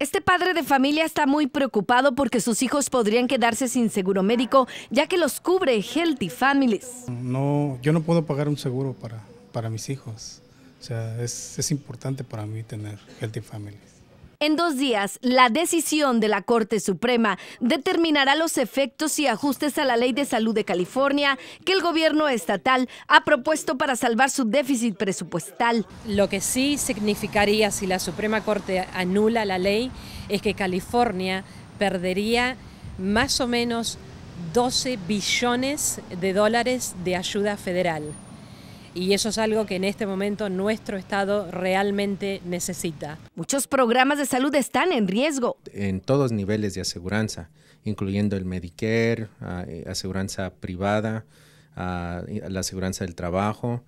Este padre de familia está muy preocupado porque sus hijos podrían quedarse sin seguro médico, ya que los cubre Healthy Families. No, yo no puedo pagar un seguro para, para mis hijos. O sea, es importante para mí tener Healthy Families. En dos días, la decisión de la Corte Suprema determinará los efectos y ajustes a la Ley de Salud de California que el gobierno estatal ha propuesto para salvar su déficit presupuestal. Lo que sí significaría si la Suprema Corte anula la ley es que California perdería más o menos 12 billones de dólares de ayuda federal y eso es algo que en este momento nuestro Estado realmente necesita. Muchos programas de salud están en riesgo. En todos niveles de aseguranza, incluyendo el Medicare, ah, eh, aseguranza privada, ah, la aseguranza del trabajo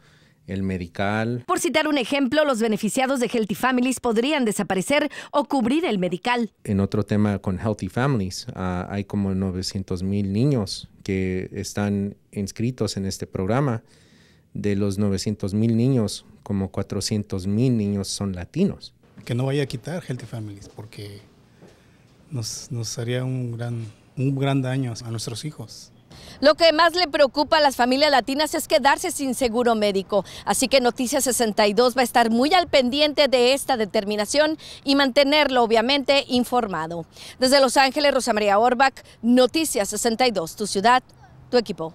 el medical. Por citar un ejemplo, los beneficiados de Healthy Families podrían desaparecer o cubrir el medical. En otro tema con Healthy Families, ah, hay como 900 mil niños que están inscritos en este programa de los 900 mil niños, como 400 mil niños son latinos. Que no vaya a quitar Healthy Families, porque nos, haría un gran, un gran daño a nuestros hijos. Lo que más le preocupa a las familias latinas es quedarse sin seguro médico, así que Noticias 62 va a estar muy al pendiente de esta determinación y mantenerlo obviamente informado. Desde Los Ángeles, Rosa María Orbach, Noticias 62, tu ciudad, tu equipo.